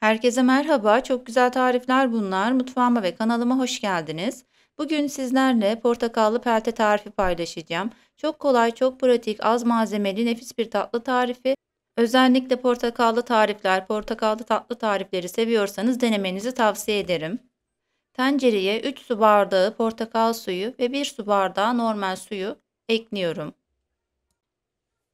Herkese merhaba, çok güzel tarifler bunlar. Mutfağıma ve kanalıma hoş geldiniz. Bugün sizlerle portakallı pelte tarifi paylaşacağım. Çok kolay, çok pratik, az malzemeli, nefis bir tatlı tarifi. Özellikle portakallı tarifler, portakallı tatlı tarifleri seviyorsanız denemenizi tavsiye ederim. Tencereye 3 su bardağı portakal suyu ve 1 su bardağı normal suyu ekliyorum.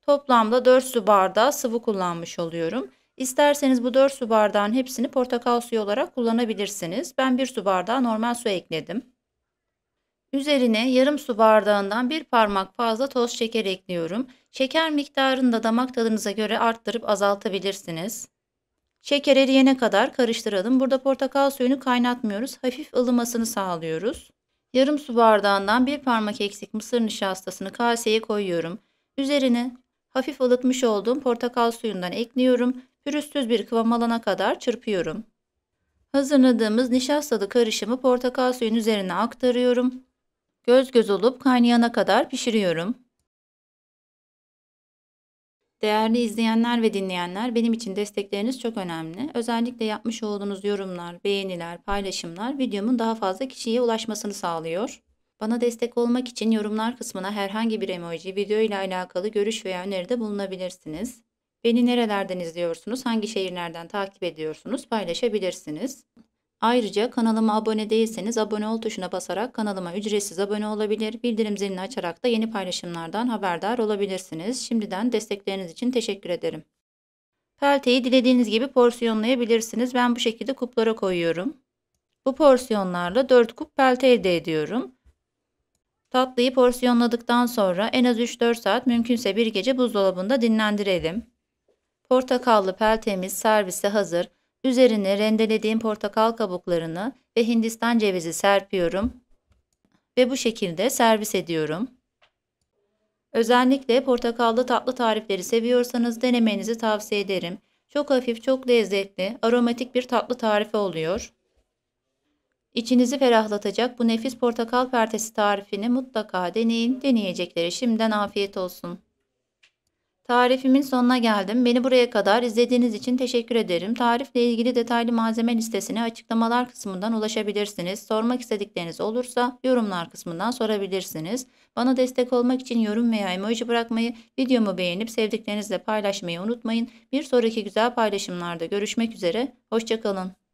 Toplamda 4 su bardağı sıvı kullanmış oluyorum. İsterseniz bu 4 su bardağın hepsini portakal suyu olarak kullanabilirsiniz. Ben 1 su bardağı normal su ekledim. Üzerine yarım su bardağından bir parmak fazla toz şeker ekliyorum. Şeker miktarını da damak tadınıza göre arttırıp azaltabilirsiniz. Şeker eriyene kadar karıştıralım. Burada portakal suyunu kaynatmıyoruz. Hafif ılımasını sağlıyoruz. Yarım su bardağından bir parmak eksik mısır nişastasını kaseye koyuyorum. Üzerine hafif ılıtmış olduğum portakal suyundan ekliyorum pürüzsüz bir kıvam alana kadar çırpıyorum. Hazırladığımız nişastalı karışımı portakal suyun üzerine aktarıyorum. Göz göz olup kaynayana kadar pişiriyorum. Değerli izleyenler ve dinleyenler benim için destekleriniz çok önemli. Özellikle yapmış olduğunuz yorumlar, beğeniler, paylaşımlar videomun daha fazla kişiye ulaşmasını sağlıyor. Bana destek olmak için yorumlar kısmına herhangi bir emoji, video ile alakalı görüş veya öneride bulunabilirsiniz. Beni nerelerden izliyorsunuz, hangi şehirlerden takip ediyorsunuz paylaşabilirsiniz. Ayrıca kanalıma abone değilseniz abone ol tuşuna basarak kanalıma ücretsiz abone olabilir, bildirim zilini açarak da yeni paylaşımlardan haberdar olabilirsiniz. Şimdiden destekleriniz için teşekkür ederim. Pelteyi dilediğiniz gibi porsiyonlayabilirsiniz. Ben bu şekilde kuplara koyuyorum. Bu porsiyonlarla 4 kup pelte elde ediyorum. Tatlıyı porsiyonladıktan sonra en az 3-4 saat mümkünse bir gece buzdolabında dinlendirelim. Portakallı peltemiz servise hazır. Üzerine rendelediğim portakal kabuklarını ve hindistan cevizi serpiyorum ve bu şekilde servis ediyorum. Özellikle portakallı tatlı tarifleri seviyorsanız denemenizi tavsiye ederim. Çok hafif, çok lezzetli, aromatik bir tatlı tarifi oluyor. İçinizi ferahlatacak bu nefis portakal pertesi tarifini mutlaka deneyin. Deneyeceklere şimdiden afiyet olsun. Tarifimin sonuna geldim. Beni buraya kadar izlediğiniz için teşekkür ederim. Tarifle ilgili detaylı malzeme listesine açıklamalar kısmından ulaşabilirsiniz. Sormak istedikleriniz olursa yorumlar kısmından sorabilirsiniz. Bana destek olmak için yorum veya emoji bırakmayı, videomu beğenip sevdiklerinizle paylaşmayı unutmayın. Bir sonraki güzel paylaşımlarda görüşmek üzere. Hoşçakalın.